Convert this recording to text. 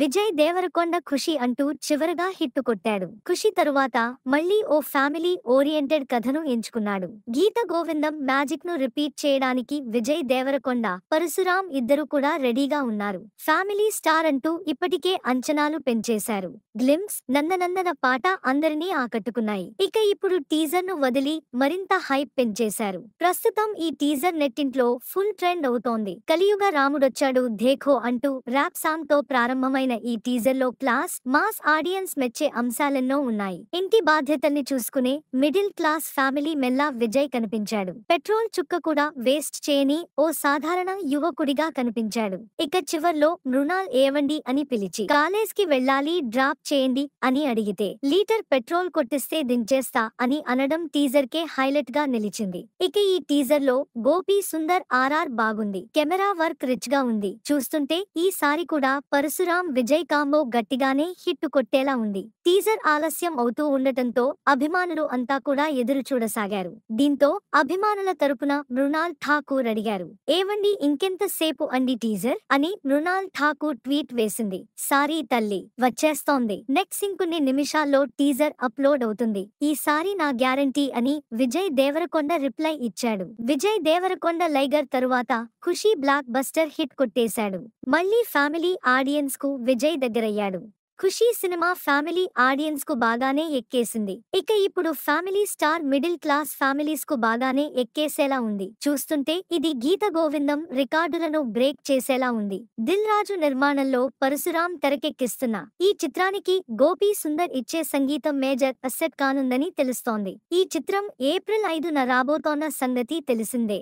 విజయ్ దేవరకొండ ఖుషి అంటూ చివరగా హిట్ కొట్టాడు ఖుషి తరువాత మళ్లీ ఓ ఫ్యామిలీ ఓరియంటెడ్ కథను ఎంచుకున్నాడు గీత గోవిందం మ్యాజిక్ ను రిపీట్ చేయడానికి విజయ్ దేవరకొండ పరశురాం ఇద్దరు కూడా రెడీగా ఉన్నారు ఫ్యామిలీ స్టార్ అంటూ ఇప్పటికే అంచనాలు పెంచేశారు గ్లిమ్స్ నందనందన పాట అందరినీ ఆకట్టుకున్నాయి ఇక ఇప్పుడు టీజర్ ను వదిలి మరింత హైప్ పెంచేశారు ప్రస్తుతం ఈ టీజర్ నెట్టింట్లో ఫుల్ ట్రెండ్ అవుతోంది కలియుగ రాముడొచ్చాడు ధేఖో అంటూ ర్యాప్ సాంగ్ తో ప్రారంభమై అద్భుతమైన ఈ టీజర్లో క్లాస్ మాస్ ఆడియన్స్ మెచ్చే అంశాలెన్నో ఉన్నాయి ఇంటి బాధ్యతల్ని చూసుకునే మిడిల్ క్లాస్ ఫ్యామిలీ మెల్లా విజయ్ కనిపించాడు పెట్రోల్ చుక్క కూడా వేస్ట్ చేయని ఓ సాధారణ యువకుడిగా కనిపించాడు ఇక చివర్లో మృణాల్ ఏవండి అని పిలిచి కాలేజ్ కి వెళ్ళాలి డ్రాప్ చేయండి అని అడిగితే లీటర్ పెట్రోల్ కొట్టిస్తే దించేస్తా అని అనడం టీజర్ కే హైలైట్ గా నిలిచింది ఇక ఈ టీజర్ లో గోపి సుందర్ ఆర్ఆర్ బాగుంది కెమెరా వర్క్ రిచ్ గా ఉంది చూస్తుంటే ఈసారి కూడా పరశురామ్ విజయ్ కాంబో గట్టిగానే హిట్ కొట్టేలా ఉంది టీజర్ ఆలస్యం అవుతూ ఉండటంతో అభిమానులు అంతా కూడా ఎదురు చూడసాగారు దీంతో అభిమానుల తరపున మృణాల్ ఠాకూర్ అడిగారు ఏమండి ఇంకెంతసేపు అండి టీజర్ అని మృణాల్ ఠాకూర్ ట్వీట్ వేసింది సారీ తల్లి వచ్చేస్తోంది నెక్స్ట్ ఇంకొన్ని నిమిషాల్లో టీజర్ అప్లోడ్ అవుతుంది ఈ సారీ నా గ్యారంటీ అని విజయ్ దేవరకొండ రిప్లై ఇచ్చాడు విజయ్ దేవరకొండ లైగర్ తరువాత ఖుషీ బ్లాక్ బస్టర్ హిట్ కొట్టేశాడు మళ్లీ ఫ్యామిలీ ఆడియన్స్ కు విజయ్ దగ్గరయ్యాడు ఖుషీ సినిమా ఫ్యామిలీ ఆడియన్స్ కు బాగానే ఎక్కేసింది ఇక ఇప్పుడు family star middle class families కు బాగానే ఎక్కేసేలా ఉంది చూస్తుంటే ఇది గీత గోవిందం రికార్డులను బ్రేక్ చేసేలా ఉంది దిల్ రాజు నిర్మాణంలో పరశురాం తెరకెక్కిస్తున్న ఈ చిత్రానికి గోపీ సుందర్ ఇచ్చే సంగీతం మేజర్ అసెట్ కానుందని తెలుస్తోంది ఈ చిత్రం ఏప్రిల్ ఐదున రాబోతోన్న సంగతి తెలిసిందే